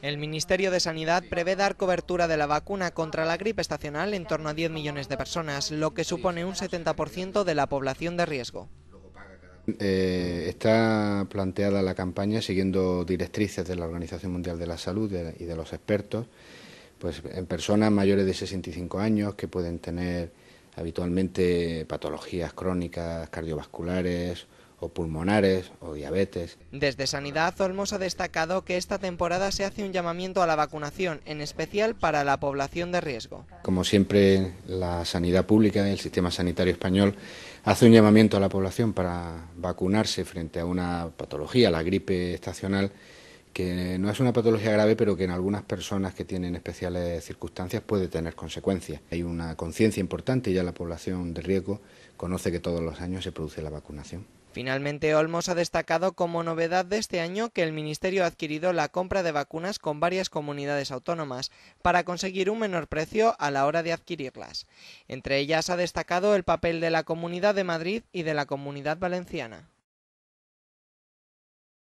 El Ministerio de Sanidad prevé dar cobertura de la vacuna contra la gripe estacional en torno a 10 millones de personas, lo que supone un 70% de la población de riesgo. Eh, está planteada la campaña siguiendo directrices de la Organización Mundial de la Salud y de los expertos, pues en personas mayores de 65 años que pueden tener habitualmente patologías crónicas cardiovasculares o pulmonares o diabetes. Desde Sanidad, Olmos ha destacado que esta temporada se hace un llamamiento a la vacunación, en especial para la población de riesgo. Como siempre, la sanidad pública, el sistema sanitario español, hace un llamamiento a la población para vacunarse frente a una patología, la gripe estacional, que no es una patología grave, pero que en algunas personas que tienen especiales circunstancias puede tener consecuencias. Hay una conciencia importante y ya la población de riesgo conoce que todos los años se produce la vacunación. Finalmente, Olmos ha destacado como novedad de este año que el Ministerio ha adquirido la compra de vacunas con varias comunidades autónomas para conseguir un menor precio a la hora de adquirirlas. Entre ellas ha destacado el papel de la Comunidad de Madrid y de la Comunidad Valenciana.